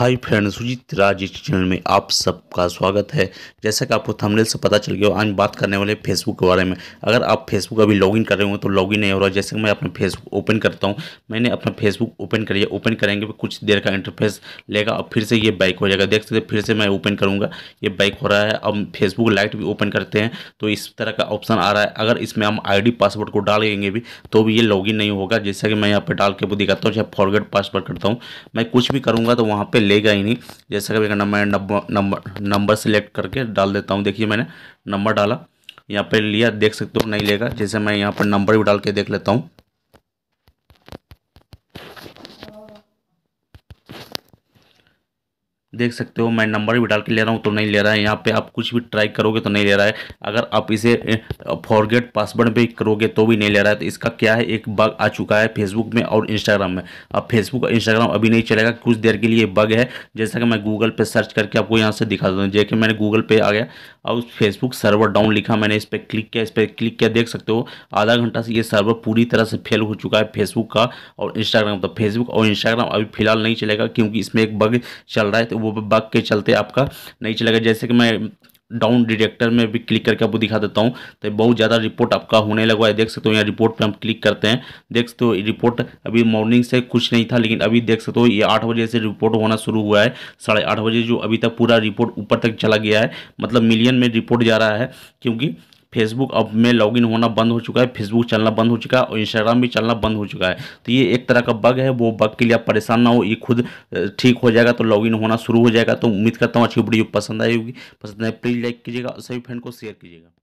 hi friends Sujit राज इस channel में आप सबका स्वागत है जैसा कि आपको थंबनेल से पता चल गया हो आज बात करने वाले फेसबुक के बारे में अगर आप फेसबुक अभी लॉगिन कर रहे हो तो लॉगिन नहीं हो रहा जैसे कि मैं अपना फेसबुक ओपन करता हूं मैंने अपना फेसबुक ओपन कर लिया ओपन करेंगे कुछ देर का इंटरफेस लेगा और फिर से ये बाइक हो जाएगा देख सकते फिर से मैं ओपन करूँगा ये बाइक हो रहा है अब फेसबुक लाइट भी ओपन करते हैं तो इस तरह का ऑप्शन आ रहा है अगर इसमें हम आई पासवर्ड को डालेंगे भी तो भी ये लॉगिन नहीं होगा जैसा कि मैं यहाँ पर डाल के वो दिखाता हूँ चाहे फॉरवर्ड पासवर्ड करता हूँ मैं कुछ भी करूँगा तो वहाँ पर लेगा ही नहीं जैसा कि करना मैं नंबर नंबर नंबर सेलेक्ट करके डाल देता हूँ देखिए मैंने नंबर डाला यहाँ पर लिया देख सकते हो नहीं लेगा जैसे मैं यहाँ पर नंबर भी डाल के देख लेता हूँ देख सकते हो मैं नंबर भी डाल के ले रहा हूँ तो नहीं ले रहा है यहाँ पे आप कुछ भी ट्राई करोगे तो नहीं ले रहा है अगर आप इसे फॉरगेट पासवर्ड भी करोगे तो भी नहीं ले रहा है तो इसका क्या है एक बग आ चुका है फेसबुक में और इंस्टाग्राम में अब फेसबुक और इंस्टाग्राम अभी नहीं चलेगा कुछ देर के लिए बग है जैसा कि मैं गूगल पर सर्च करके आपको यहाँ से दिखा दूँ जैसे मैंने गूगल पे आ गया और फेसबुक सर्वर डाउन लिखा मैंने इस पर क्लिक किया इस पर क्लिक किया देख सकते हो आधा घंटा से ये सर्वर पूरी तरह से फेल हो चुका है फेसबुक का और इंस्टाग्राम तो फेसबुक और इंस्टाग्राम अभी फिलहाल नहीं चलेगा क्योंकि इसमें एक बग चल रहा है तो वो बग के चलते आपका नहीं चलेगा जैसे कि मैं डाउन डिटेक्टर में भी क्लिक करके आपको दिखा देता हूँ तो बहुत ज़्यादा रिपोर्ट आपका होने लगा है देख सकते हो यहाँ रिपोर्ट पे हम क्लिक करते हैं देख सकते हो रिपोर्ट अभी मॉर्निंग से कुछ नहीं था लेकिन अभी देख सकते हो ये आठ बजे से रिपोर्ट होना शुरू हुआ है साढ़े आठ बजे जो अभी तक पूरा रिपोर्ट ऊपर तक चला गया है मतलब मिलियन में रिपोर्ट जा रहा है क्योंकि फेसबुक अब में लॉगिन होना बंद हो चुका है फेसबुक चलना बंद हो चुका है और इंस्टाग्राम भी चलना बंद हो चुका है तो ये एक तरह का बग है वो बग के लिए आप परेशान ना हो ये खुद ठीक हो जाएगा तो लॉगिन होना शुरू हो जाएगा तो उम्मीद करता हूँ अच्छी वीडियो पसंद आई होगी पसंद आए प्लीज़ लाइक कीजिएगा सभी फ्रेंड को शेयर कीजिएगा